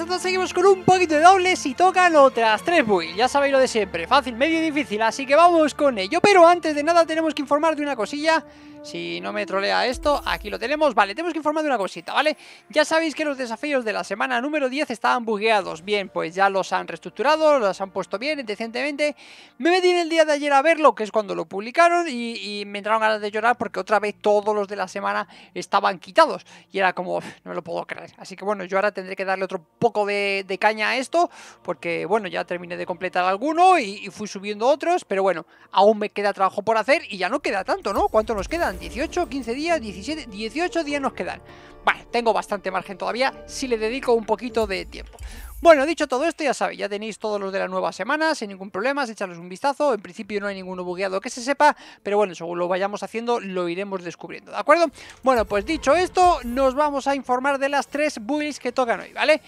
entonces seguimos con un poquito de dobles y tocan otras tres builds. Ya sabéis lo de siempre, fácil, medio difícil, así que vamos con ello. Pero antes de nada tenemos que informar de una cosilla. Si no me trolea esto, aquí lo tenemos. Vale, tenemos que informar de una cosita, ¿vale? Ya sabéis que los desafíos de la semana número 10 estaban bugueados. Bien, pues ya los han reestructurado, los han puesto bien, decentemente. Me metí en el día de ayer a verlo, que es cuando lo publicaron, y, y me entraron ganas de llorar porque otra vez todos los de la semana estaban quitados. Y era como, no me lo puedo creer. Así que bueno, yo ahora tendré que darle otro poco de, caña a esto, porque bueno, ya terminé de completar alguno y, fui subiendo otros, pero bueno, aún me queda trabajo por hacer y ya no queda tanto, ¿no? ¿Cuánto nos quedan? ¿18, 15 días, 17, 18 días nos quedan? Vale, tengo bastante margen todavía si le dedico un poquito de tiempo. Bueno, dicho todo esto, ya sabéis, ya tenéis todos los de la nueva semana, sin ningún problema, echarles un vistazo. En principio no hay ninguno bugueado que se sepa, pero bueno, según lo vayamos haciendo, lo iremos descubriendo, ¿de acuerdo? Bueno, pues dicho esto, nos vamos a informar de las tres builds que tocan hoy, ¿vale?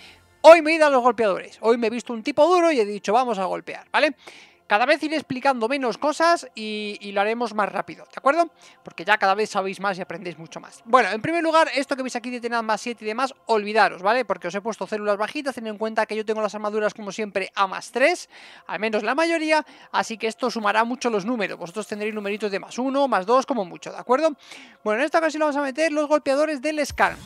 Hoy me he ido a los golpeadores. Hoy me he visto un tipo duro y he dicho, vamos a golpear, ¿vale? Cada vez iré explicando menos cosas y, lo haremos más rápido, ¿de acuerdo? Porque ya cada vez sabéis más y aprendéis mucho más. Bueno, en primer lugar, esto que veis aquí de tener más 7 y demás, olvidaros, ¿vale? Porque os he puesto células bajitas, teniendo en cuenta que yo tengo las armaduras como siempre a más 3, al menos la mayoría, así que esto sumará mucho los números. Vosotros tendréis numeritos de más 1, más 2, como mucho, ¿de acuerdo? Bueno, en esta ocasión vamos a meter los golpeadores del Scan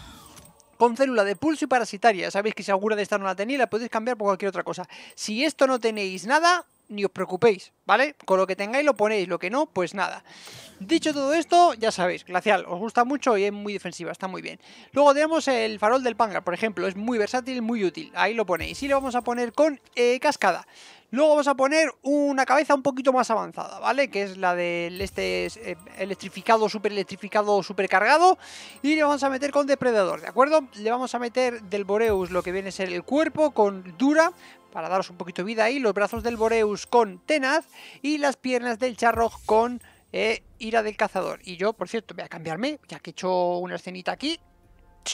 con célula de pulso y parasitaria. Sabéis que si alguna de estas no la tenéis, la podéis cambiar por cualquier otra cosa. Si esto no tenéis nada, ni os preocupéis, ¿vale? Con lo que tengáis lo ponéis, lo que no, pues nada. Dicho todo esto, ya sabéis, Glacial, os gusta mucho y es muy defensiva, está muy bien. Luego tenemos el farol del panga por ejemplo, es muy versátil, muy útil, ahí lo ponéis. Y lo vamos a poner con eh, cascada. Luego vamos a poner una cabeza un poquito más avanzada, ¿vale? Que es la del este eh, electrificado, super electrificado, cargado Y le vamos a meter con depredador, ¿de acuerdo? Le vamos a meter del Boreus lo que viene a ser el cuerpo con dura, para daros un poquito de vida ahí. Los brazos del Boreus con tenaz y las piernas del charro con eh, ira del cazador. Y yo, por cierto, voy a cambiarme, ya que he hecho una escenita aquí.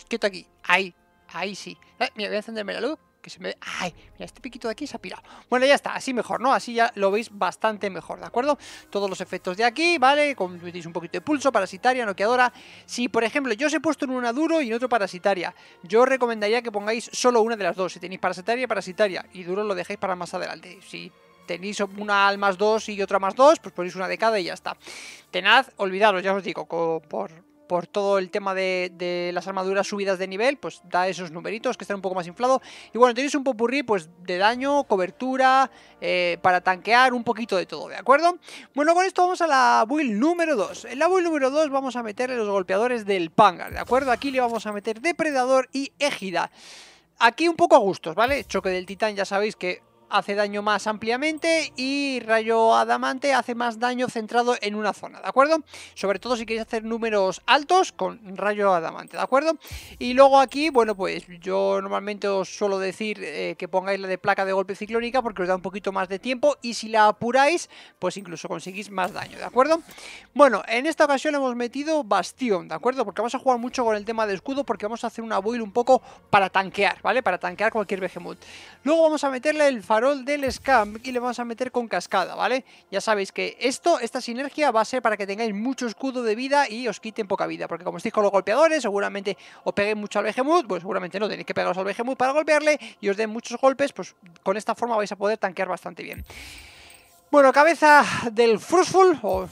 Quieto aquí, ahí, ahí sí. Eh, mira, voy a encenderme la luz que se me... ¡Ay! Mira, este piquito de aquí se ha pirado. Bueno, ya está, así mejor, ¿no? Así ya lo veis bastante mejor, ¿de acuerdo? Todos los efectos de aquí, ¿vale? Con, metéis un poquito de pulso, parasitaria, noqueadora. Si, por ejemplo, yo os he puesto en una duro y en otro parasitaria, yo recomendaría que pongáis solo una de las dos. Si tenéis parasitaria, parasitaria. Y duro lo dejáis para más adelante. Si tenéis una al más dos y otra más dos pues ponéis una de cada y ya está. Tenaz, olvidaros, ya os digo, por, por todo el tema de, las armaduras subidas de nivel, pues da esos numeritos que están un poco más inflados. Y bueno, tenéis un popurrí pues de daño, cobertura, eh, para tanquear, un poquito de todo, ¿de acuerdo? Bueno, con esto vamos a la build número 2. En la build número 2 vamos a meterle los golpeadores del Pangar, ¿de acuerdo? Aquí le vamos a meter Depredador y Égida. Aquí un poco a gustos, ¿vale? Choque del Titán, ya sabéis que hace daño más ampliamente y rayo adamante hace más daño centrado en una zona, ¿de acuerdo? Sobre todo si queréis hacer números altos con rayo adamante, ¿de acuerdo? Y luego aquí, bueno, pues yo normalmente os suelo decir eh, que pongáis la de placa de golpe ciclónica porque os da un poquito más de tiempo y si la apuráis, pues incluso conseguís más daño, ¿de acuerdo? Bueno, en esta ocasión hemos metido bastión, ¿de acuerdo? Porque vamos a jugar mucho con el tema de escudo porque vamos a hacer una build un poco para tanquear, ¿vale? Para tanquear cualquier behemoth. Luego vamos a meterle el del Scam, y le vamos a meter con cascada, ¿vale? Ya sabéis que esto, esta sinergia va a ser para que tengáis mucho escudo de vida y os quiten poca vida, porque como estáis con los golpeadores, seguramente os peguéis mucho al Behemoth, pues seguramente no, tenéis que pegaros al Behemoth para golpearle y os den muchos golpes, pues con esta forma vais a poder tanquear bastante bien. Bueno, cabeza del Frustful, o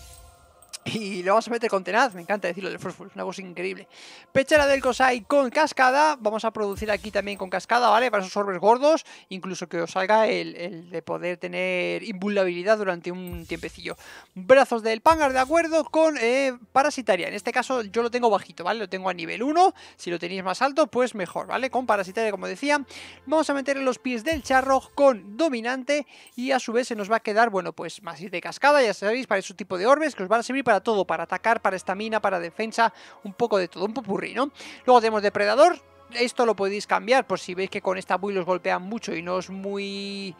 y lo vamos a meter con tenaz, me encanta decirlo del Forceful, es una cosa increíble. Pechera del cosai con cascada, vamos a producir aquí también con cascada, ¿vale? Para esos orbes gordos, incluso que os salga el, de poder tener invulnerabilidad durante un tiempecillo. Brazos del Pangar, de acuerdo, con eh, parasitaria. En este caso yo lo tengo bajito, ¿vale? Lo tengo a nivel 1, si lo tenéis más alto, pues mejor, ¿vale? Con parasitaria, como decía. Vamos a meter en los pies del charro con dominante y a su vez se nos va a quedar, bueno, pues más de cascada, ya sabéis, para esos tipo de orbes que os van a servir para para todo, para atacar, para estamina, para defensa, un poco de todo, un popurrí, ¿no? Luego tenemos depredador, esto lo podéis cambiar por si veis que con esta build los golpean mucho y no es muy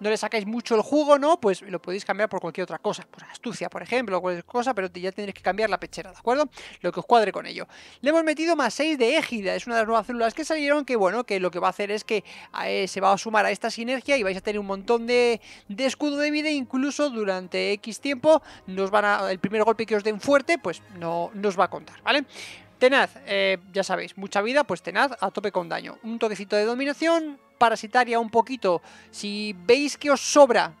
no le sacáis mucho el jugo, ¿no? Pues lo podéis cambiar por cualquier otra cosa, por astucia, por ejemplo, o cualquier cosa, pero ya tendréis que cambiar la pechera, ¿de acuerdo? Lo que os cuadre con ello. Le hemos metido más 6 de égida, es una de las nuevas células que salieron, que bueno, que lo que va a hacer es que eh, se va a sumar a esta sinergia y vais a tener un montón de, escudo de vida, incluso durante X tiempo, nos van a, el primer golpe que os den fuerte, pues no, nos va a contar, ¿vale? Tenaz, eh, ya sabéis, mucha vida, pues tenaz a tope con daño. Un toquecito de dominación, parasitaria un poquito, si veis que os sobra,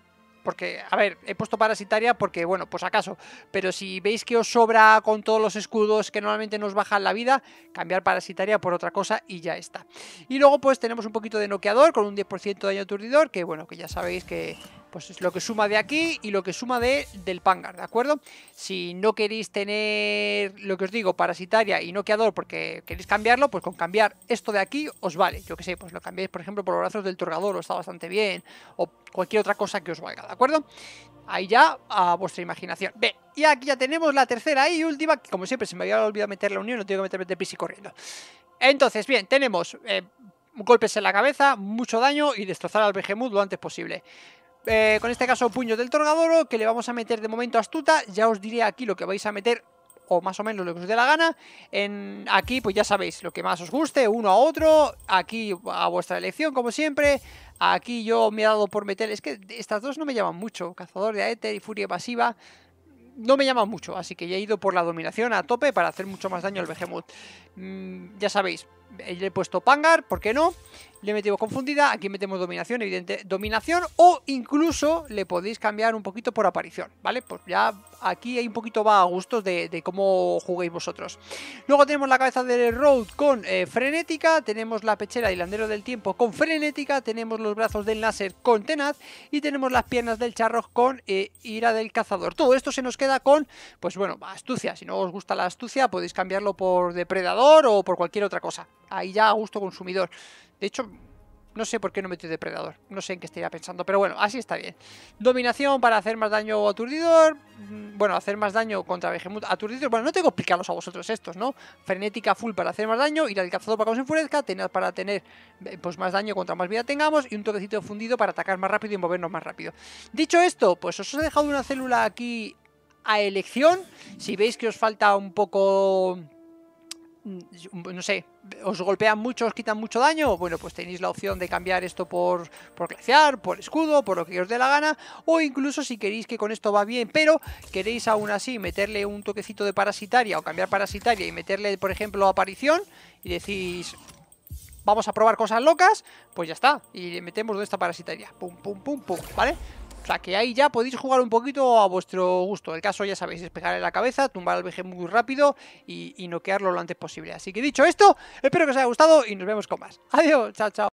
porque, a ver, he puesto parasitaria porque, bueno, pues acaso, pero si veis que os sobra con todos los escudos que normalmente nos bajan la vida, cambiar parasitaria por otra cosa y ya está. Y luego pues tenemos un poquito de noqueador con un 10% de daño aturdidor, que bueno, que ya sabéis que pues es lo que suma de aquí y lo que suma de, del Pangar, ¿de acuerdo? Si no queréis tener, lo que os digo, parasitaria y noqueador porque queréis cambiarlo, pues con cambiar esto de aquí os vale. Yo que sé, pues lo cambiéis, por ejemplo, por los brazos del torgador, o está bastante bien, o cualquier otra cosa que os valga, ¿de acuerdo? Ahí ya a vuestra imaginación. Bien, y aquí ya tenemos la tercera y última, que como siempre se me había olvidado meter la unión, no tengo que meterme de y corriendo. Entonces, bien, tenemos... Eh, golpes en la cabeza, mucho daño y destrozar al Behemoth lo antes posible. Eh, con este caso Puño del Tornadoro, que le vamos a meter de momento astuta, ya os diré aquí lo que vais a meter o más o menos lo que os dé la gana en, Aquí pues ya sabéis Lo que más os guste, uno a otro Aquí a vuestra elección como siempre Aquí yo me he dado por meter Es que estas dos no me llaman mucho Cazador de Aether y Furia Pasiva no me llaman mucho, así que ya he ido por la dominación a tope para hacer mucho más daño al Behemoth. Mm, ya sabéis, eh, le he puesto Pangar, ¿por qué no? le metemos confundida, aquí metemos dominación, evidente, dominación, o incluso le podéis cambiar un poquito por aparición, ¿vale? Pues ya aquí hay un poquito va a gustos de, cómo juguéis vosotros. Luego tenemos la cabeza del Road con eh, frenética, tenemos la pechera de hilandero del tiempo con frenética, tenemos los brazos del láser con tenaz y tenemos las piernas del charro con eh, ira del cazador. Todo esto se nos queda con, pues bueno, astucia. Si no os gusta la astucia, podéis cambiarlo por depredador o por cualquier otra cosa. Ahí ya a gusto consumidor. De hecho, no sé por qué no metí depredador. No sé en qué estaría pensando. Pero bueno, así está bien. Dominación para hacer más daño aturdidor. Mm, bueno, hacer más daño contra Behemoth. Aturdidor. Bueno, no tengo que a vosotros estos, ¿no? Frenética full para hacer más daño. Ir al cazador para que os enfurezca. Tener para tener eh, pues más daño contra más vida tengamos. Y un toquecito fundido para atacar más rápido y movernos más rápido. Dicho esto, pues os he dejado una célula aquí a elección. Si veis que os falta un poco Mm, no sé, os golpean mucho, os quitan mucho daño, bueno, pues tenéis la opción de cambiar esto por, por glaciar, por escudo, por lo que os dé la gana, o incluso si queréis que con esto va bien, pero queréis aún así meterle un toquecito de parasitaria o cambiar parasitaria y meterle, por ejemplo, aparición, y decís, vamos a probar cosas locas, pues ya está, y metemos de esta parasitaria, pum, pum, pum, pum, ¿vale? O sea que ahí ya podéis jugar un poquito a vuestro gusto. El caso, ya sabéis, es pegarle la cabeza, tumbar al BG muy rápido y, y noquearlo lo antes posible. Así que dicho esto, espero que os haya gustado y nos vemos con más. Adiós, chao, chao.